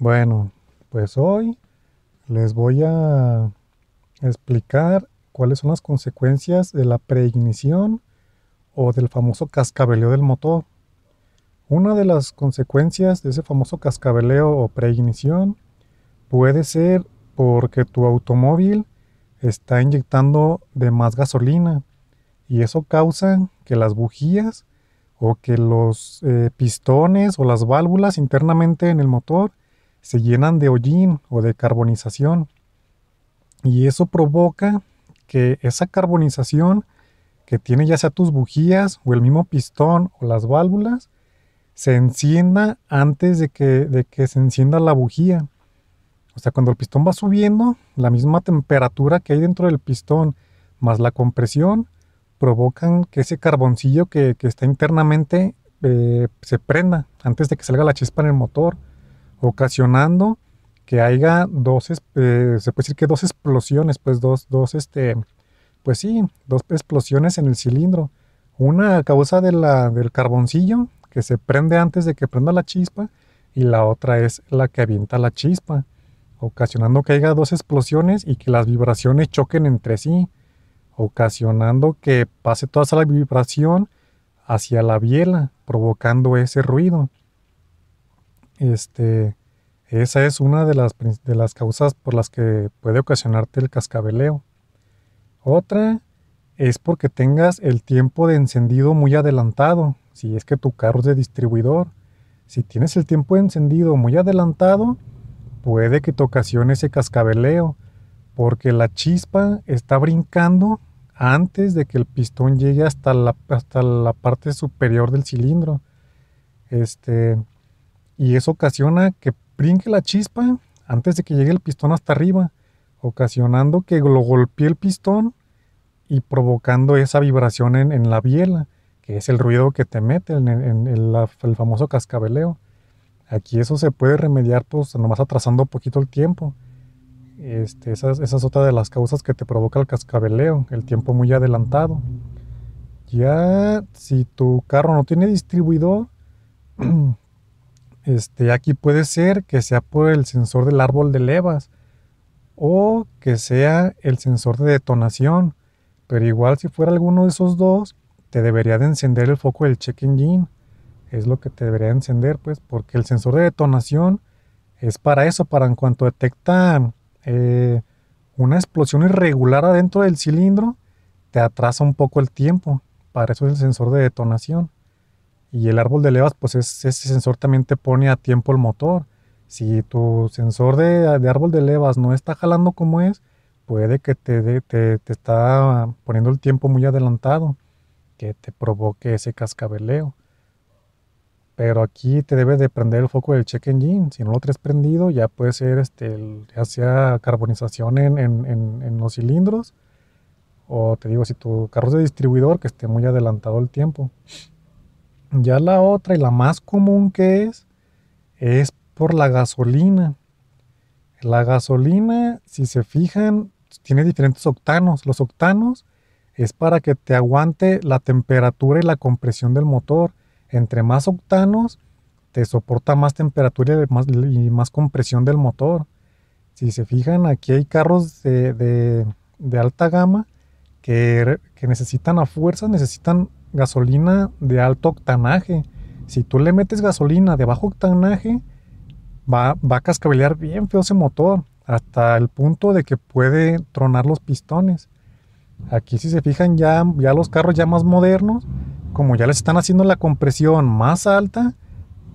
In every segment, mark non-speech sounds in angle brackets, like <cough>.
Bueno, pues hoy les voy a explicar cuáles son las consecuencias de la preignición o del famoso cascabeleo del motor. Una de las consecuencias de ese famoso cascabeleo o preignición puede ser porque tu automóvil está inyectando de más gasolina y eso causa que las bujías o que los eh, pistones o las válvulas internamente en el motor se llenan de hollín o de carbonización y eso provoca que esa carbonización que tiene ya sea tus bujías o el mismo pistón o las válvulas se encienda antes de que, que se encienda la bujía. O sea, cuando el pistón va subiendo, la misma temperatura que hay dentro del pistón más la compresión provocan que ese carboncillo que, está internamente eh, se prenda antes de que salga la chispa en el motor ocasionando que haya dos, eh, se puede decir que dos explosiones, pues dos, dos, este, pues sí, dos explosiones en el cilindro. Una a causa de la, del carboncillo que se prende antes de que prenda la chispa y la otra es la que avienta la chispa, ocasionando que haya dos explosiones y que las vibraciones choquen entre sí, ocasionando que pase toda esa vibración hacia la biela, provocando ese ruido. Este, esa es una de las, de las causas por las que puede ocasionarte el cascabeleo. Otra es porque tengas el tiempo de encendido muy adelantado, si es que tu carro es de distribuidor. Si tienes el tiempo de encendido muy adelantado, puede que te ocasione ese cascabeleo, porque la chispa está brincando antes de que el pistón llegue hasta la, hasta la parte superior del cilindro. Este, y eso ocasiona que brinque la chispa antes de que llegue el pistón hasta arriba, ocasionando que lo golpee el pistón y provocando esa vibración en, la biela, que es el ruido que te mete en, el famoso cascabeleo. Aquí eso se puede remediar pues nomás atrasando un poquito el tiempo. Este, esa, esa, es otra de las causas que te provoca el cascabeleo, el tiempo muy adelantado. Ya si tu carro no tiene distribuidor, <clears throat> Este, aquí puede ser que sea por el sensor del árbol de levas o que sea el sensor de detonación. Pero igual si fuera alguno de esos dos, te debería de encender el foco del check engine. Es lo que te debería encender, pues, porque el sensor de detonación es para eso, para en cuanto detecta eh, una explosión irregular adentro del cilindro, te atrasa un poco el tiempo. Para eso es el sensor de detonación. Y el árbol de levas, pues ese sensor también te pone a tiempo el motor. Si tu sensor de, árbol de levas no está jalando como es, puede que te, de, te, está poniendo el tiempo muy adelantado, que te provoque ese cascabeleo. Pero aquí te debe de prender el foco del check engine. Si no lo tienes prendido, ya puede ser este, ya sea carbonización en, en los cilindros. O te digo, si tu carro es de distribuidor, que esté muy adelantado el tiempo. Ya la otra y la más común que es, es por la gasolina. La gasolina, si se fijan, tiene diferentes octanos. Los octanos es para que te aguante la temperatura y la compresión del motor. Entre más octanos, te soporta más temperatura y más, compresión del motor. Si se fijan, aquí hay carros de, alta gama que, que necesitan a fuerza, necesitan gasolina de alto octanaje. Si tú le metes gasolina de bajo octanaje, va, va a cascabelear bien feo ese motor, hasta el punto de que puede tronar los pistones. Aquí si se fijan ya, ya los carros ya más modernos, como ya les están haciendo la compresión más alta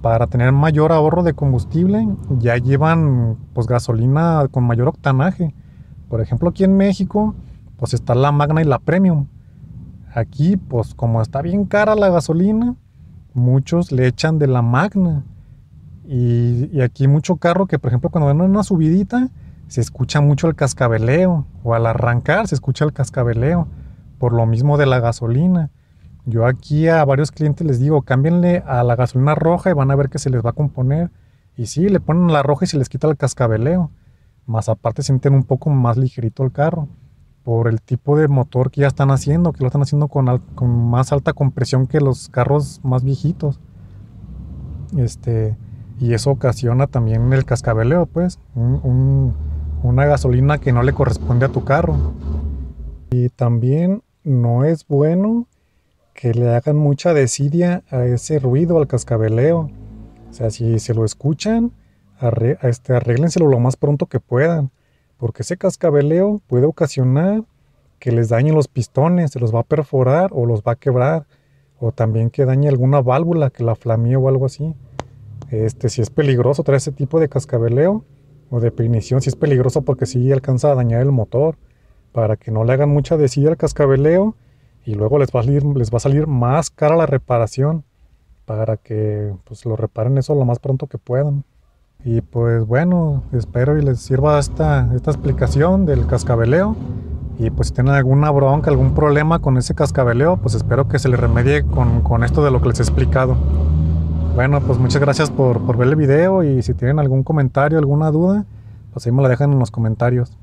para tener mayor ahorro de combustible, ya llevan pues gasolina con mayor octanaje. Por ejemplo, aquí en México, pues está la Magna y la Premium Aquí, pues como está bien cara la gasolina, muchos le echan de la magna. Y, aquí mucho carro que, por ejemplo, cuando ven una subidita, se escucha mucho el cascabeleo. O al arrancar se escucha el cascabeleo. Por lo mismo de la gasolina. Yo aquí a varios clientes les digo, cámbienle a la gasolina roja y van a ver que se les va a componer. Y sí, le ponen la roja y se les quita el cascabeleo. Más aparte sienten un poco más ligerito el carro por el tipo de motor que ya están haciendo, que lo están haciendo con, más alta compresión que los carros más viejitos. Este, y eso ocasiona también el cascabeleo, pues, una gasolina que no le corresponde a tu carro. Y también no es bueno que le hagan mucha desidia a ese ruido, al cascabeleo. O sea, si se lo escuchan, este, arréglenselo lo más pronto que puedan porque ese cascabeleo puede ocasionar que les dañen los pistones, se los va a perforar o los va a quebrar, o también que dañe alguna válvula, que la flamee o algo así. Este, si es peligroso traer ese tipo de cascabeleo o de pernición, si es peligroso porque si sí alcanza a dañar el motor, para que no le hagan mucha desidia al cascabeleo y luego les va a salir, les va a salir más cara la reparación para que pues, lo reparen eso lo más pronto que puedan. Y pues bueno, espero y les sirva esta, esta explicación del cascabeleo. Y pues si tienen alguna bronca, algún problema con ese cascabeleo, pues espero que se le remedie con, con esto de lo que les he explicado. Bueno, pues muchas gracias por, por ver el video y si tienen algún comentario, alguna duda, pues ahí me la dejan en los comentarios.